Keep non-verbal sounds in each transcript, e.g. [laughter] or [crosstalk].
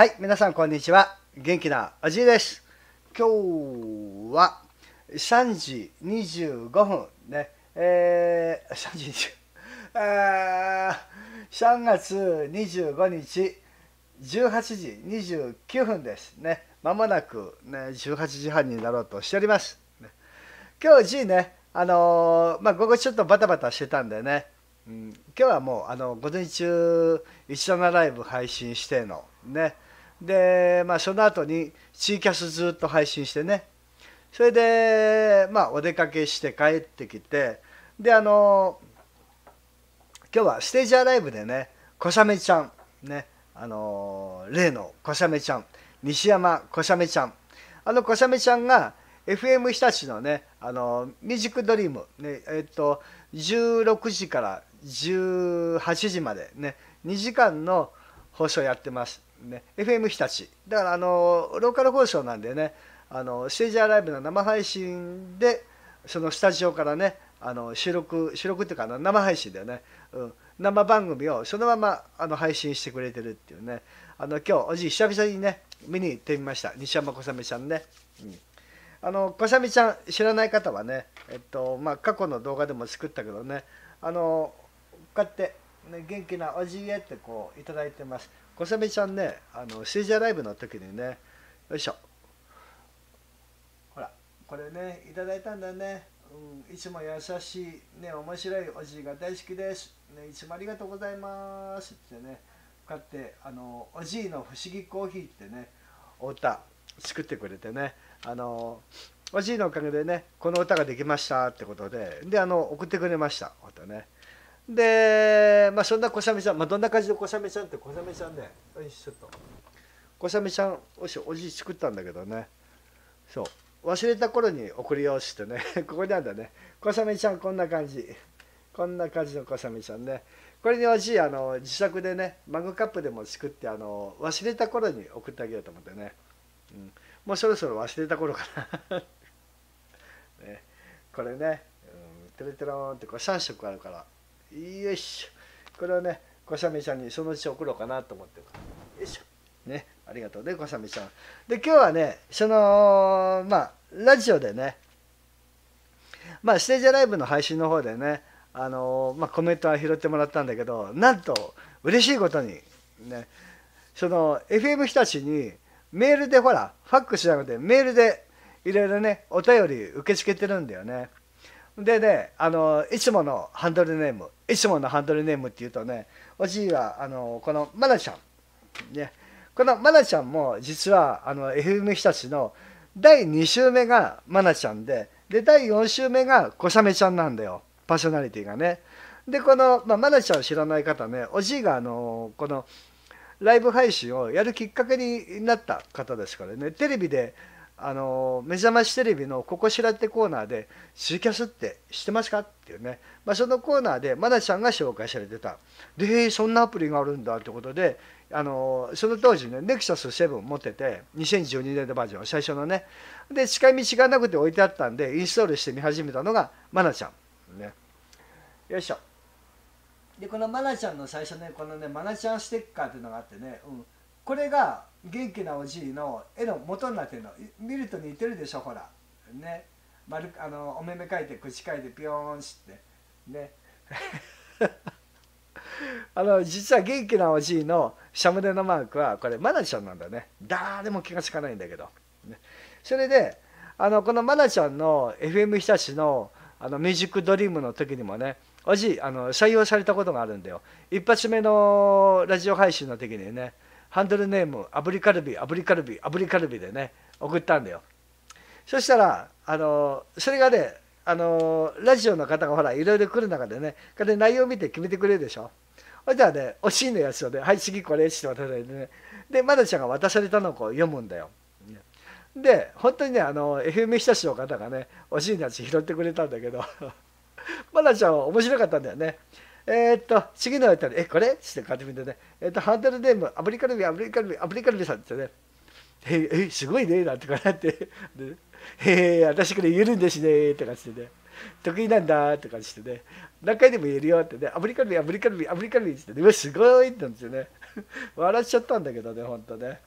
はい、皆さんこんにちは。元気なおじいです。今日は3時25分ね、えー、3 [laughs] 時20、えー、3月25日18時29分ですね。まもなくね、18時半になろうとしております。ね、今日 G ね、あのー、まあ、午後ちょっとバタバタしてたんでね、うん、今日はもう、あの、午前中、一緒のライブ配信しての、ね、で、まあ、その後にツイキャスずっと配信してねそれで、まあ、お出かけして帰ってきてであの今日はステージアライブでね小雨ちゃんねあの例の小雨ちゃん西山小雨ちゃんあの小雨ちゃんが FM 日立のね、あの、ミュージックドリーム、ね、えっと、16時から18時までね、2時間の放送やってます。ね、FM 日立だからあのローカル放送なんでねあのステージアライブの生配信でそのスタジオからねあの収録収録っていうか生配信だよね、うん、生番組をそのままあの配信してくれてるっていうねあの今日おじい久々にね見に行ってみました西山小めちゃんね、うん、あの小雨ちゃん知らない方はねえっとまあ過去の動画でも作ったけどねあのこうやって、ね、元気なおじいへってこう頂いてます小雨ちゃんねあのシージライブの時にねよいしょほらこれねいただいたんだね、うん、いつも優しいね面白いおじいが大好きです、ね、いつもありがとうございますってね買ってあのおじいの不思議コーヒーってねお歌作ってくれてねあのおじいのおかげでねこの歌ができましたってことでであの送ってくれましたまたね。で、まあ、そんな小雨ゃちゃん、まあ、どんな感じで小雨ゃちゃんって小雨ゃちゃんねよいしょっとこしちゃんおしおじ作ったんだけどねそう忘れた頃に送りようしてね [laughs] ここにあるんだね小雨ちゃんこんな感じこんな感じの小雨ゃちゃんねこれにおじいあの自作でねマグカップでも作ってあの忘れた頃に送ってあげようと思ってね、うん、もうそろそろ忘れた頃かな [laughs] ね、これね、てろテレテロンってこれ3色あるから。よいしょこれをね小ちゃんにそのうち送ろうかなと思ってるよいしょねありがとうね小三味ん。で今日はねそのまあラジオでねまあステージライブの配信の方でねあのまあ、コメントは拾ってもらったんだけどなんと嬉しいことにねその FM 日立にメールでほらファックスじゃなくてメールでいろいろねお便り受け付けてるんだよねでねあのいつものハンドルネームいつものハンドルネームっていうとねおじいはあのこのマラちゃんねこのマナちゃんも実はあの FM 日立の第2週目がマナちゃんでで第4週目が小雨ちゃんなんだよパーソナリティがね。でこの、まあ、マナちゃんを知らない方ねおじいがあのこのライブ配信をやるきっかけになった方ですからねテレビであの目覚ましテレビの「ここ知ら」ってコーナーで「ツイキャスって知ってますか?」っていうね、まあ、そのコーナーで愛菜ちゃんが紹介されてたでそんなアプリがあるんだってことであのその当時ねネクサス7持ってて2012年のバージョン最初のねで近道がなくて置いてあったんでインストールして見始めたのが愛菜ちゃん、ね、よいしょでこの愛菜ちゃんの最初ねこのね愛菜ちゃんステッカーっていうのがあってね、うん、これが元気なおじいの絵の元になってるの見ると似てるでしょほらね丸あのお目目描いて口描いてピョーンしてね [laughs] あの実は元気なおじいのシャムネのマークはこれマナちゃんなんだね誰も気が付かないんだけど、ね、それであのこのマナちゃんの FM 日立のあのミュージックドリームの時にもねおじいあの採用されたことがあるんだよ一発目のラジオ配信の時にねハンドルネームアブリカルビアブリカルビアブリカルビでね送ったんだよそしたらあのそれがねあのラジオの方がほらいろいろ来る中でねこれ内容見て決めてくれるでしょいじゃあね惜しいのやつをね「はい次これ」って渡されてねでまだちゃんが渡されたのをこう読むんだよで本当にねあの FM 日田市の方がね惜しいのやつ拾ってくれたんだけど [laughs] まだちゃんは面白かったんだよねえー、っと、次の歌で、え、これって感てでね、えー、っと、ハンドルネーム、アブリカルビ、アブリカルビ、アブリカルビさんですよね。え、え、すごいね、なんてかなって。でえー、私これ言えるんですね、って感じでね。得意なんだって感じしてね。何回でも言えるよってね、アブリカルビ、アブリカルビ、アブリカルビって言ね、うわ、すごいってんですよね。笑っちゃったんだけどね、ほんとね。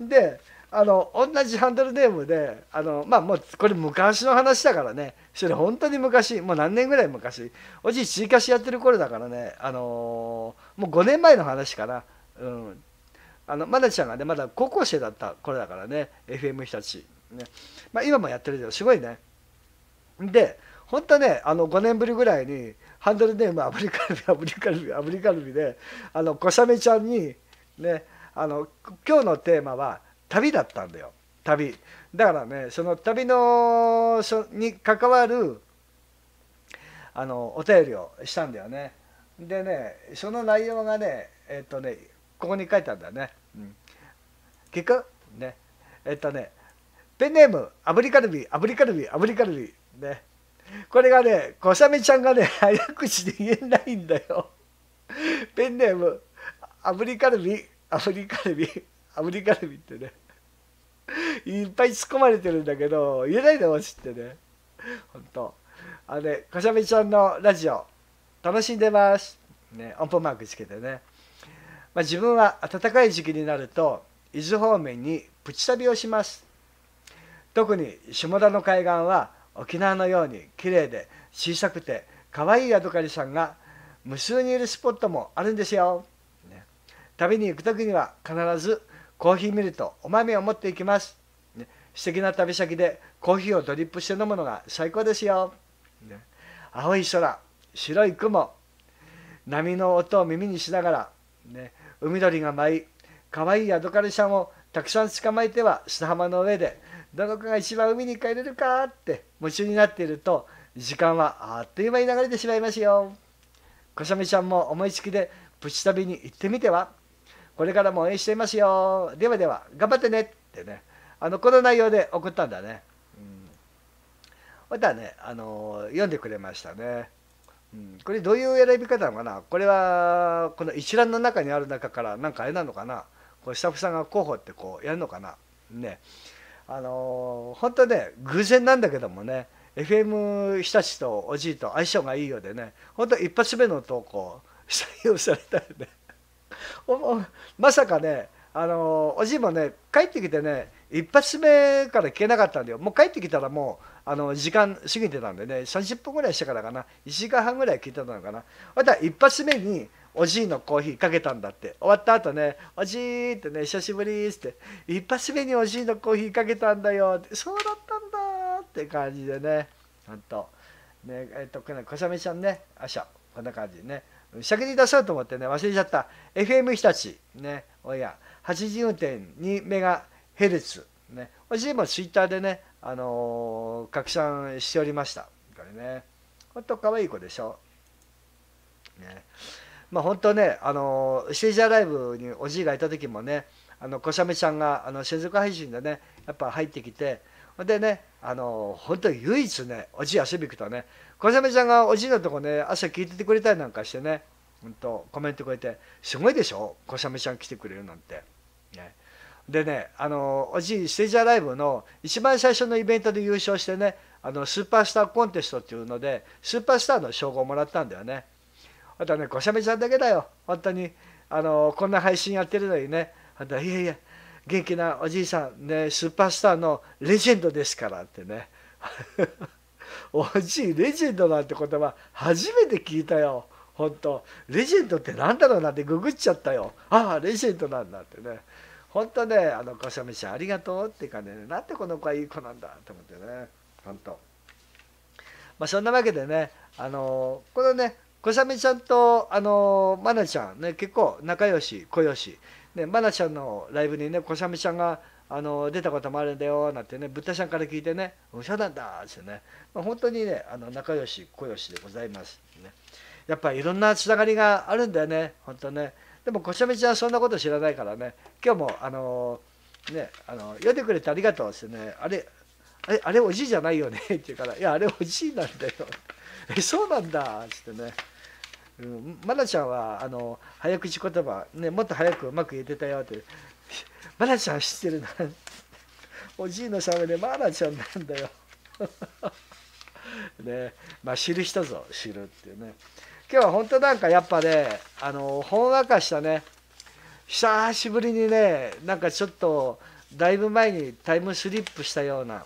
で、あの同じハンドルネームであのまあもうこれ昔の話だからねそれ本当に昔もう何年ぐらい昔おじいちいかしやってる頃だからねあのー、もう5年前の話かなうんあのまなちゃんがねまだ高校生だった頃だからね FM 日立ねまあ今もやってるけどすごいねで本当ねあの5年ぶりぐらいにハンドルネームアブリカルビアブリカルビアブリカルビであの小雨ちゃんにねあの今日のテーマは「旅だったんだよ旅だからねその旅のに関わるあのお便りをしたんだよねでねその内容がねえっとねここに書いてあるんだよね、うん、聞くねえっとねペンネームアブリカルビアブリカルビアブリカルビねこれがね小雨ちゃんがね早口で言えないんだよペンネームアブリカルビアブリカルビアメリカルビってねいっぱい突っ込まれてるんだけど言えないでほしいってねほんとあれかしゃみちゃんのラジオ楽しんでますね音符マークつけてね、まあ、自分は暖かい時期になると伊豆方面にプチ旅をします特に下田の海岸は沖縄のように綺麗で小さくて可愛いヤドカリさんが無数にいるスポットもあるんですよ。旅に行く時には必ずコーヒーミルとお豆を持っていきます。ね、素敵な旅先でコーヒーをドリップして飲むのが最高ですよ。ね、青い空、白い雲、波の音を耳にしながら、ね、海鳥が舞い、可愛いヤドカリさんをたくさん捕まえては砂浜の上で、どの子が一番海に帰れるかって夢中になっていると、時間はあっという間に流れてしまいますよ。小雨ちゃんも思いつきでプチ旅に行ってみてはこれからも応援していますよ。ではでは、頑張ってねってね、あの、この内容で送ったんだね。うん。またね、あの、読んでくれましたね。うん、これどういう選び方なのかなこれは、この一覧の中にある中から、なんかあれなのかなこうスタッフさんが候補ってこうやるのかなね。あの、本当ね、偶然なんだけどもね、FM 日立とおじいと相性がいいようでね、本当一発目の投稿、採用されたよね。まさかね、あのおじいもね、帰ってきてね、一発目から聞けなかったんだよ。もう帰ってきたらもう、あの時間過ぎてたんでね、30分ぐらいしてからかな、1時間半ぐらい聞いてたのかな。また一発目に、おじいのコーヒーかけたんだって。終わった後ね、おじいってね、久しぶりっって、一発目におじいのコーヒーかけたんだよって、そうだったんだって感じでね、本当、ね、えっと、小雨ちゃんね、あしゃ、こんな感じでね。先に出そうと思ってね、忘れちゃった。FM 日立、ね、おや、8 0 2メガヘルツ、ね、私もツイッターでね、あのー、拡散しておりました。これね、ほんと可愛い子でしょ。ね、まあ本当ね、あのー、ステージアライブにおじいがいた時もね、あの、小雨ちゃんが、あの、専属配信でね、やっぱ入ってきて、でねあの本当に唯一ねおじい遊びくとね小雨ちゃんがおじいのとこね朝聞いててくれたりなんかしてね本当コメントくれてすごいでしょ小雨ちゃん来てくれるなんて。ねでね、あの、おじい、ステージアライブの一番最初のイベントで優勝してね、あの、スーパースターコンテストっていうので、スーパースターの称号をもらったんだよね。あとね、小雨ちゃんだけだよ。本当に、あの、こんな配信やってるのにね、あといやいや、元気なおじいさんねスーパースターのレジェンドですからってね [laughs] おじいレジェンドなんて言葉初めて聞いたよ本当レジェンドって何だろうなってググっちゃったよああレジェンドなんだってね本当ねあの小しちゃんありがとうって感じで、ね、なんてこの子はいい子なんだと思ってね本当まあそんなわけでねあのこのね小しゃちゃんとあの愛菜、ちゃんね結構仲良し小良しね、マナちゃんのライブにね、こしゃみちゃんが、あの、出たこともあるんだよ、なんてね、ぶったちゃんから聞いてね、おしそうなんだ、ってね、まあ、本当にね、あの、仲良し、小良しでございます。ね。やっぱいろんなつながりがあるんだよね、本当ね。でも、こしゃみちゃんそんなこと知らないからね、今日も、あのー、ね、あの、読んでくれてありがとう、ってね、あれ、あれ、あれおじいじゃないよね、って言うから、いや、あれおじいなんだよ。え、そうなんだ、ってね。うん、まなちゃんはあの早口言葉、ね、もっと早くうまく言えてたよってまなちゃん知ってるなおじいのしゃべりまなちゃんなんだよ [laughs] ねまあ知る人ぞ知るっていうね今日は本当なんかやっぱねあのほんわかしたね久しぶりにねなんかちょっとだいぶ前にタイムスリップしたような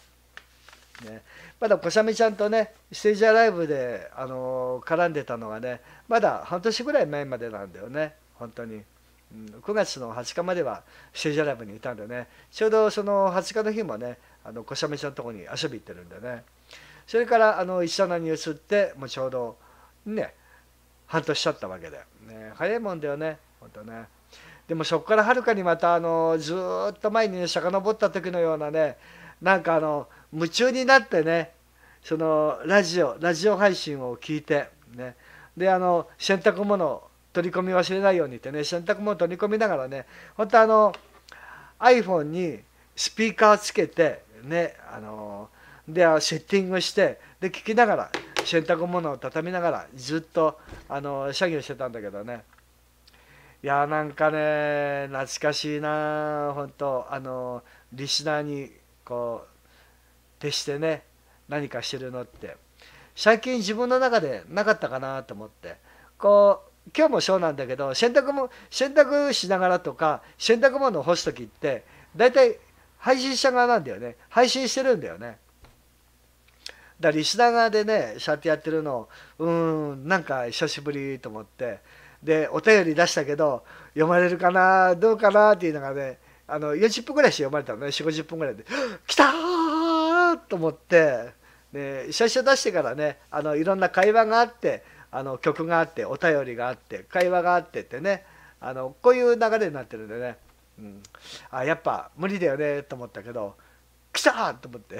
ね、まだこしゃみちゃんとねステージアライブで、あのー、絡んでたのがねまだ半年ぐらい前までなんだよね本当に、うん、9月の20日まではステージアライブにいたんでねちょうどその20日の日もねあのこしゃみちゃんのとこに遊び行ってるんでねそれからあの一緒に移ってもうちょうどね半年経ったわけで、ね、早いもんだよね本当ねでもそこからはるかにまたあのずっと前にね遡った時のようなねなんかあの夢中になってねそのラジオラジオ配信を聞いて、ね、であの洗濯物を取り込み忘れないようにってね洗濯物を取り込みながらね本当あの iPhone にスピーカーつけてねあのでセッティングしてで聞きながら洗濯物を畳みながらずっとあの作業してたんだけどねいやーなんかね懐かしいな本当あのリスナーにこう徹してね何かしてるのって最近自分の中でなかったかなと思ってこう今日もそうなんだけど洗濯も洗濯しながらとか洗濯物を干す時って大体配信者側なんだよね配信してるんだよねだからリスナー側でねそうやってやってるのうんなんか久しぶりと思ってでお便り出したけど読まれるかなどうかなっていうのがねあの40分ぐらいして読まれたのね4050分ぐらいで「[gasps] 来た!」と思って、ね、真を出してからねあのいろんな会話があってあの曲があってお便りがあって会話があってってねあのこういう流れになってるんでね、うん、あやっぱ無理だよねと思ったけど「来た!」と思って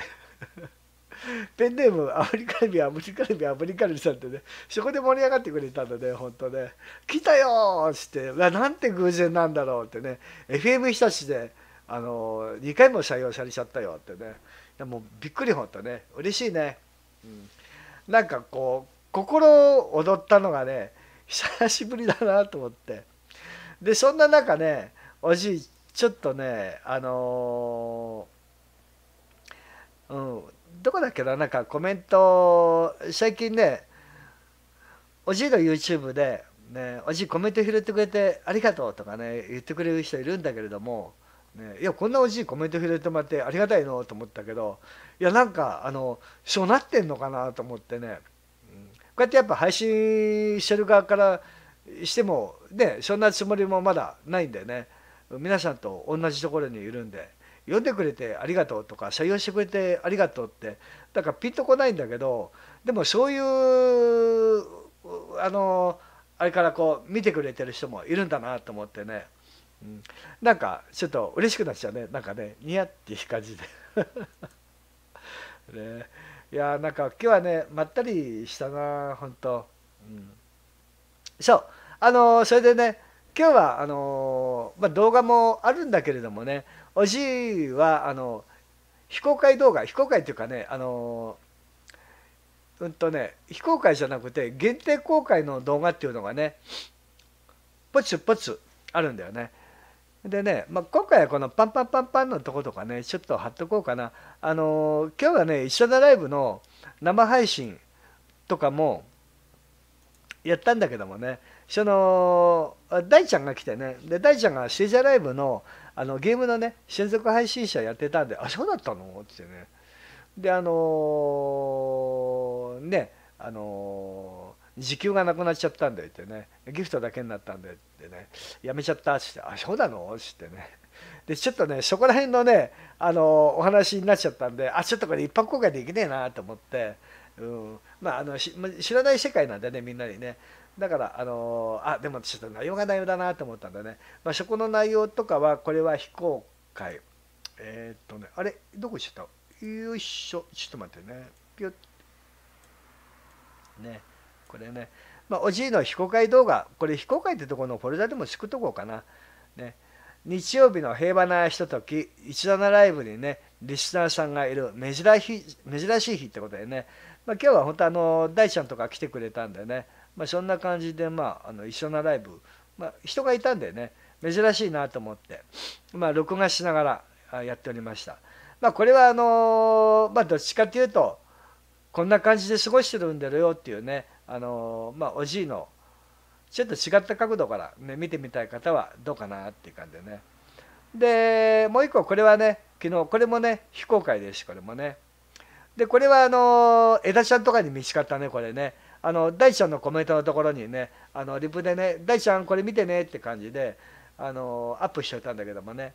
ペンネームアフリカルビアアフリカルビアアフリカルビさんってねそこで盛り上がってくれたので本当ね「来たよ!」ってなんて偶然なんだろうってね FM 日立であの2回も採用されちゃったよってねもうびっくり本当ね嬉しいね、うん、なんかこう心躍ったのがね久しぶりだなと思ってでそんな中ねおじいちょっとねあのー、うんどこだっけななんかコメント最近ねおじいの YouTube で、ね「おじいコメント拾ってくれてありがとう」とかね言ってくれる人いるんだけれども、ね、いやこんなおじいコメント拾ってもらってありがたいのと思ったけどいやなんかあのそうなってんのかなと思ってね、うん、こうやってやっぱ配信してる側からしてもねそんなつもりもまだないんでね皆さんと同じところにいるんで。読んでくれてありがとうとか採用してくれてありがとうってだからピンとこないんだけどでもそういうあのあれからこう見てくれてる人もいるんだなと思ってね、うん、なんかちょっと嬉しくなっちゃうねなんかねニヤっていう感じで [laughs] ねいやなんか今日はねまったりしたな本当うんそうあのそれでね今日はあのまあ、動画もあるんだけれどもねおじいはあの非公開動画非公開というかねあのうんとね非公開じゃなくて限定公開の動画っていうのがねポツポツあるんだよね。でね、まあ、今回はこのパンパンパンパンのとことかね、ちょっと貼っとこうかな。あのー、今日はね、一緒なライブの生配信とかも、やったんだけどもねその大ちゃんが来てねで大ちゃんがシージャライブのあのゲームのね専属配信者やってたんで「あそうだったの?」ってねであのー、ねあのー、時給がなくなっちゃったんだよってねギフトだけになったんでってねやめちゃったっつって「あそうなの?」っつってねでちょっとねそこら辺のねあのー、お話になっちゃったんであちょっとこれ一般公開できねえなと思って。うんまあ、あの知らない世界なんでねみんなにねだからあのあでもちょっと内容が内容だなと思ったんだね、まあ、そこの内容とかはこれは非公開えー、っとねあれどこ行っちゃったよいしょちょっと待ってねねこれねまあ、おじいの非公開動画これ非公開ってとこのフォルダでも作っとこうかなね日曜日の平和なひととき17ライブにねリスナーさんがいる珍しい珍しい日ってことでねまあ、今日は本当あの大ちゃんとか来てくれたんでね、まあ、そんな感じで、まあ、あの一緒なライブ、まあ、人がいたんでね珍しいなと思って、まあ、録画しながらやっておりました。まあ、これはあのまあ、どっちかというとこんな感じで過ごしてるんだよっていうね、あのまあ、おじいのちょっと違った角度から、ね、見てみたい方はどうかなっていう感じでね。でもう一個これはね昨日これもね非公開ですこれもね。でこれはあの枝ちゃんとかに見つかったねこれねあの大ちゃんのコメントのところにねあのリプでね「大ちゃんこれ見てね」って感じであのアップしちゃったんだけどもね、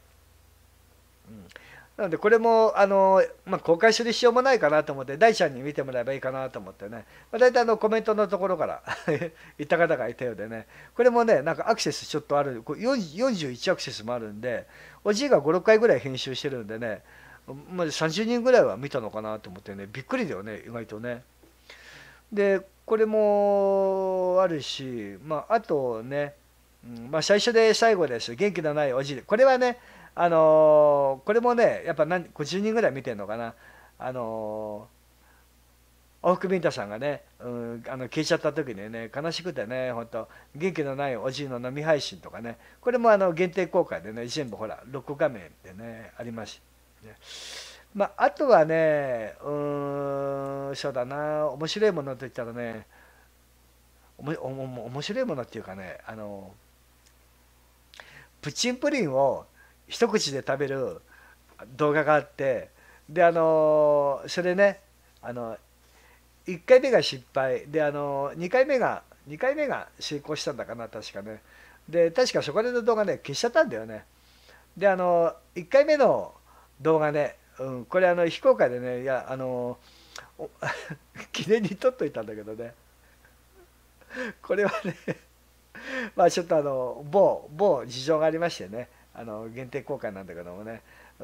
うん、なのでこれもあの、まあ、公開する必要もないかなと思って大ちゃんに見てもらえばいいかなと思ってね、まあ、大体あのコメントのところから言 [laughs] った方がいたようでねこれもねなんかアクセスちょっとある41アクセスもあるんでおじいが56回ぐらい編集してるんでねまあ、30人ぐらいは見たのかなと思ってねびっくりだよね意外とね。でこれもあるし、まあ、あとね、うんまあ、最初で最後です元気のないおじいこれはね、あのー、これもねやっぱ何50人ぐらい見てるのかな。あのー、青ビンタさんがね、うん、あの聞いちゃった時にね悲しくてね本当元気のないおじいのみ配信とかねこれもあの限定公開でね全部ほらロック画面でねありますね。まあ、あとはね、うん、そうだな、面白いものといったらね、おもおも面白いものっていうかね、あの、プチンプリンを一口で食べる動画があって、で、あの、それね、あの、1回目が失敗、で、あの、2回目が、2回目が成功したんだかな、確かね。で、確かそこでの動画ね、消しちゃったんだよね。で、あの、1回目の動画ね、うん、これあの非公開でねいやあの [laughs] 記念に撮っといたんだけどねこれはねまあちょっとあの某某事情がありましてねあの限定公開なんだけどもね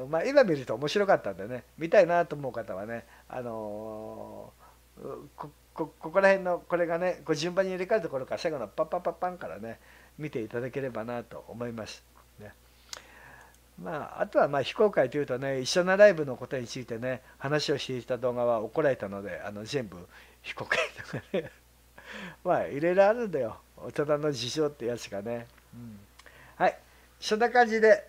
まあ今見ると面白かったんでね見たいなと思う方はねあのこここら辺のこれがねこう順番に入れ替えるところから最後のパッパッパッパンからね見ていただければなと思います。まあ、あとはまあ非公開というとね一緒なライブのことについてね話をしていた動画は怒られたのであの全部非公開とかね [laughs] まあいろいろあるんだよ大人の事情ってやつがね、うん、はいそんな感じで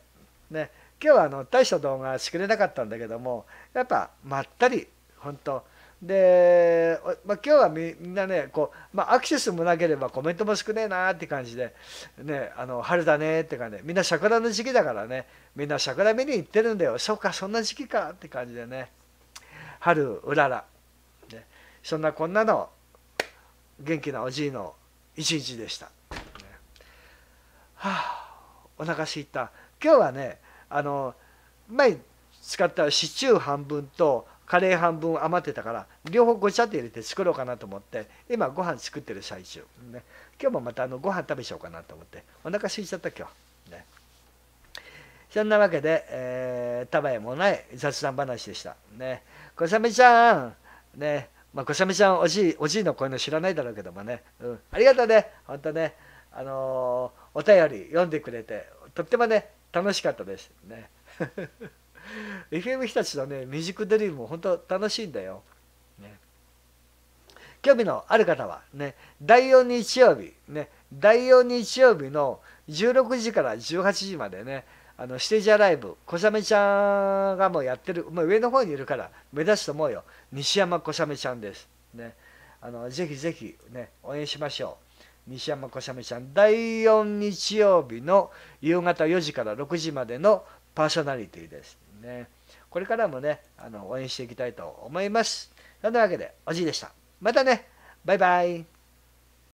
ね今日はあの大した動画は作れなかったんだけどもやっぱまったり本当で、まあ、今日はみんなねこう、まあ、アクセスもなければコメントも少ねえなって感じで、ね、あの春だねって感じでみんな桜の時期だからねみんな桜見に行ってるんだよそうかそんな時期かって感じでね春うらら、ね、そんなこんなの元気なおじいの一日でした、ね、はあお腹すいた今日はねあの前使ったシチュー半分とカレー半分余ってたから両方ごちゃって入れて作ろうかなと思って今ご飯作ってる最中、ね、今日もまたあのご飯食べちゃおうかなと思ってお腹空いちゃった今日、ね、そんなわけで、えー、たばえもない雑談話でしたね小雨ちゃんねまあ、小雨ちゃんおじいおじいの声の知らないだろうけどもね、うん、ありがとうね本当ねあのー、お便り読んでくれてとってもね楽しかったですね。[laughs] FM 日立のね、ミュージックデリームも本当楽しいんだよ。ね、興味のある方は、ね、第4日曜日、ね、第4日曜日の16時から18時までね、あの、ステージアライブ、小雨ちゃんがもうやってる、まあ、上の方にいるから目指すと思うよ。西山小雨ちゃんです。ね。あの、ぜひぜひね、応援しましょう。西山小雨ちゃん、第4日曜日の夕方4時から6時までのパーソナリティです。ね、これからもね、あの応援していきたいと思います。そんなわけで、おじいでした。またね、バイバイ。